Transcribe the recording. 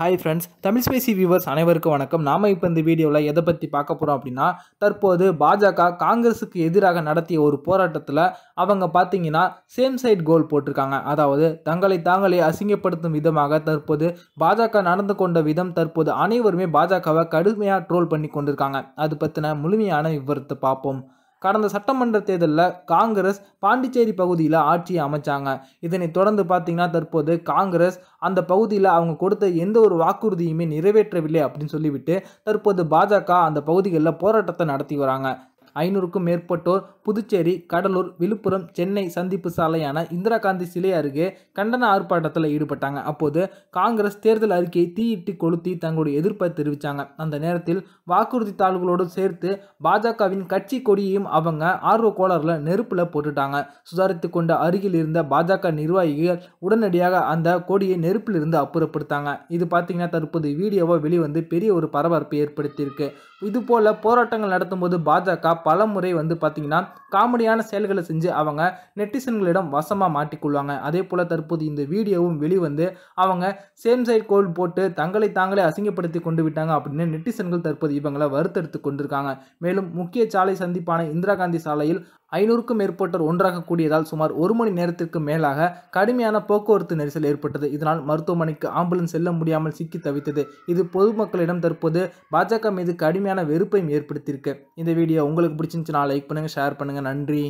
hi friends Tamil spacey viewers அனைவருக்கும் வணக்கம் நாம் இப்போ இந்த வீடியோவில் எதை பற்றி பார்க்க போகிறோம் அப்படின்னா தற்போது பாஜக காங்கிரஸுக்கு எதிராக நடத்திய ஒரு போராட்டத்தில் அவங்க பார்த்தீங்கன்னா சேம் சைட் கோல் போட்டிருக்காங்க அதாவது தங்களை தாங்களே அசிங்கப்படுத்தும் விதமாக தற்போது பாஜக நடந்து கொண்ட விதம் தற்போது அனைவருமே பாஜகவை கடுமையாக ட்ரோல் பண்ணி கொண்டிருக்காங்க அது பற்றின முழுமையான விவரத்தை பார்ப்போம் கடந்த சட்டமன்ற தேர்தலில் காங்கிரஸ் பாண்டிச்சேரி பகுதியில் ஆட்சியை அமைச்சாங்க இதனை தொடர்ந்து பார்த்தீங்கன்னா தற்போது காங்கிரஸ் அந்த பகுதியில் அவங்க கொடுத்த எந்த ஒரு வாக்குறுதியுமே நிறைவேற்றவில்லை அப்படின்னு சொல்லிவிட்டு தற்போது பாஜக அந்த பகுதிகளில் போராட்டத்தை நடத்தி வராங்க ஐநூறுக்கும் மேற்பட்டோர் புதுச்சேரி கடலூர் விழுப்புரம் சென்னை சந்திப்பு சாலையான இந்திரா காந்தி சிலை அருகே கண்டன ஆர்ப்பாட்டத்தில் ஈடுபட்டாங்க அப்போது காங்கிரஸ் தேர்தல் அறிக்கையை தீயிட்டு கொளுத்தி தங்களுடைய எதிர்ப்பை தெரிவித்தாங்க அந்த நேரத்தில் வாக்குறுதி தாள்களோடு சேர்த்து பாஜகவின் கட்சி கொடியையும் அவங்க ஆர்வ கோளாறுல நெருப்பில் போட்டுட்டாங்க சுதாரித்து கொண்ட அருகில் இருந்த பாஜக நிர்வாகிகள் உடனடியாக அந்த கொடியை நெருப்பிலிருந்து அப்புறப்படுத்தாங்க இது பார்த்தீங்கன்னா தற்போது வீடியோவை வெளிவந்து பெரிய ஒரு பரபரப்பை ஏற்படுத்தியிருக்கு இது போராட்டங்கள் நடத்தும்போது பாஜக பல முறை வந்து பார்த்திங்கன்னா காமெடியான செயல்களை செஞ்சு அவங்க நெட்டிசன்களிடம் வசமாக மாட்டிக்கொள்வாங்க அதே போல் தற்போது இந்த வீடியோவும் வெளிவந்து அவங்க சேம் சைட் கோல் போட்டு தங்களை தாங்களே அசிங்கப்படுத்தி கொண்டு விட்டாங்க அப்படின்னு நெட்டிசன்கள் தற்போது இவங்களை வருத்தெடுத்து கொண்டிருக்காங்க மேலும் முக்கிய சாலை சந்திப்பான இந்திரா காந்தி சாலையில் ஐநூறுக்கும் மேற்பட்டோர் ஒன்றாக கூடியதால் சுமார் ஒரு மணி நேரத்திற்கு மேலாக கடுமையான போக்குவரத்து நெரிசல் ஏற்பட்டது இதனால் மருத்துவமனைக்கு ஆம்புலன்ஸ் செல்ல முடியாமல் சிக்கி தவித்தது இது பொதுமக்களிடம் தற்போது பாஜக மீது கடுமையான வெறுப்பையும் ஏற்படுத்தியிருக்கு இந்த வீடியோ உங்களுக்கு பிடிச்சிருந்துச்சுன்னா லைக் பண்ணுங்கள் ஷேர் பண்ணுங்கள் நன்றி